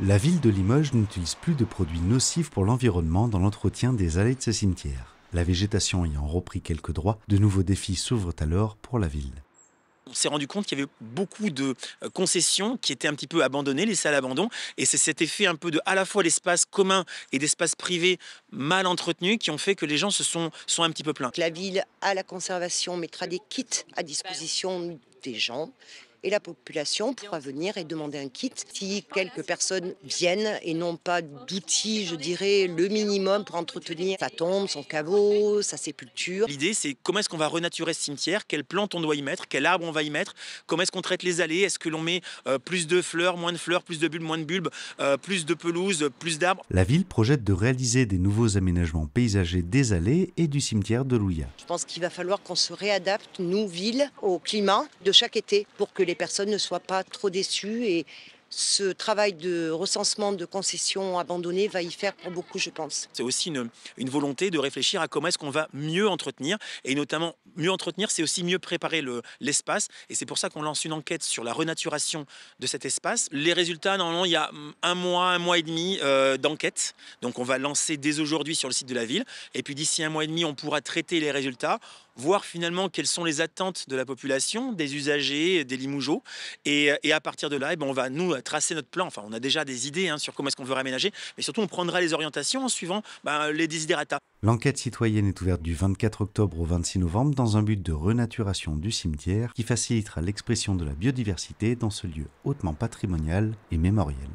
La ville de Limoges n'utilise plus de produits nocifs pour l'environnement dans l'entretien des allées de ses cimetières. La végétation ayant repris quelques droits, de nouveaux défis s'ouvrent alors pour la ville. On s'est rendu compte qu'il y avait beaucoup de euh, concessions qui étaient un petit peu abandonnées, laissées à l'abandon. Et c'est cet effet un peu de à la fois l'espace commun et d'espace privé mal entretenu qui ont fait que les gens se sont, sont un petit peu plaints. La ville à la conservation, mettra des kits à disposition des gens et la population pourra venir et demander un kit. Si quelques personnes viennent et n'ont pas d'outils, je dirais, le minimum pour entretenir sa tombe, son caveau, sa sépulture. L'idée, c'est comment est-ce qu'on va renaturer ce cimetière, quelles plantes on doit y mettre, quel arbre on va y mettre, comment est-ce qu'on traite les allées, est-ce que l'on met euh, plus de fleurs, moins de fleurs, plus de bulbes, moins de bulbes, euh, plus de pelouses, plus d'arbres. La ville projette de réaliser des nouveaux aménagements paysagers des allées et du cimetière de Louya. Je pense qu'il va falloir qu'on se réadapte, nous, ville, au climat de chaque été pour que les les personnes ne soient pas trop déçues. Et ce travail de recensement de concessions abandonnées va y faire pour beaucoup, je pense. C'est aussi une, volonté de réfléchir à comment est-ce qu'on va mieux entretenir. Et notamment, mieux entretenir, c'est aussi mieux préparer l'espace. et c'est pour ça qu'on lance une enquête sur la renaturation de cet espace. Les résultats, normalement, il y a un mois, un mois et demi euh, d'enquête. Donc on va lancer dès aujourd'hui sur le site de la ville. Et puis d'ici un mois et demi, on pourra traiter les résultats voir finalement quelles sont les attentes de la population, des usagers, des limougeaux. Euh, et, à partir de là, eh ben, on va nous euh, tracer notre plan. Enfin, on a déjà des idées hein, sur comment est-ce qu'on veut réaménager, mais surtout on prendra les orientations en suivant ben, les desiderata. L'enquête citoyenne est ouverte du 24 octobre au 26 novembre dans un but de renaturation du cimetière qui facilitera l'expression de la biodiversité dans ce lieu hautement patrimonial et mémoriel.